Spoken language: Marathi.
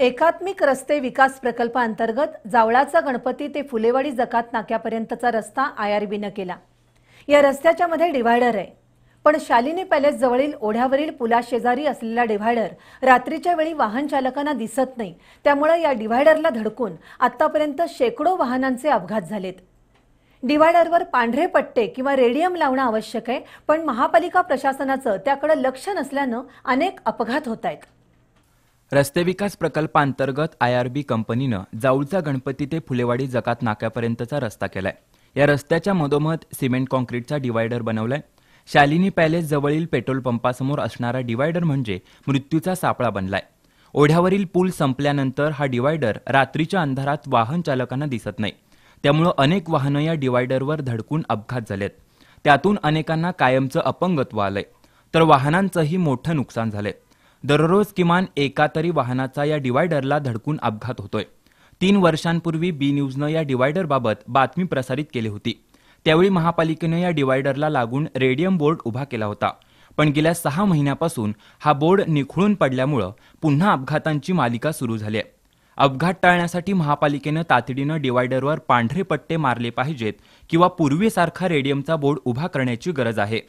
एकात्मिक रस्ते विकास अंतर्गत जावळाचा गणपती ते फुलेवाडी जकात नाक्यापर्यंतचा रस्ता आयआरबीनं केला या रस्त्याच्या मध्ये डिव्हायडर आहे पण शालिनी पॅलेस जवळील ओढ्यावरील पुलाशेजारी असलेला डिव्हायडर रात्रीच्या वेळी वाहन चालकांना दिसत नाही त्यामुळे या डिव्हायडरला धडकून आतापर्यंत शेकडो वाहनांचे अपघात झालेत डिव्हायडरवर पांढरे पट्टे किंवा रेडियम लावणं आवश्यक आहे पण महापालिका प्रशासनाचं त्याकडे लक्ष नसल्यानं अनेक अपघात होत आहेत रस्ते विकास प्रकल्पांतर्गत आय आर बी कंपनीनं जाऊळचा गणपती ते फुलेवाडी जकात नाक्यापर्यंतचा रस्ता केलाय या रस्त्याच्या मधोमध सिमेंट कॉन्क्रीटचा डिवायडर बनवलाय शालिनी पॅलेस जवळील पेट्रोल पंपासमोर असणारा डिवायडर म्हणजे मृत्यूचा सापळा बनलाय ओढ्यावरील पूल संपल्यानंतर हा डिवायडर रात्रीच्या अंधारात वाहन चालकांना दिसत नाही त्यामुळं अनेक वाहनं या डिवायडरवर धडकून अपघात झालेत त्यातून अनेकांना कायमचं अपंगत्व आलंय तर वाहनांचंही मोठं नुकसान झालंय दररोज किमान एका तरी वाहनाचा या डिवायडरला धडकून अपघात होतोय तीन वर्षांपूर्वी बी न्यूजनं या डिवायडरबाबत बातमी प्रसारित केली होती त्यावेळी महापालिकेनं या डिवायडरला लागून रेडियम बोर्ड उभा केला होता पण गेल्या सहा महिन्यापासून हा बोर्ड निखळून पडल्यामुळं पुन्हा अपघातांची मालिका सुरू झाली आहे अपघात टाळण्यासाठी महापालिकेनं तातडीनं डिवायडरवर पांढरे पट्टे मारले पाहिजेत किंवा पूर्वीसारखा रेडियमचा बोर्ड उभा करण्याची गरज आहे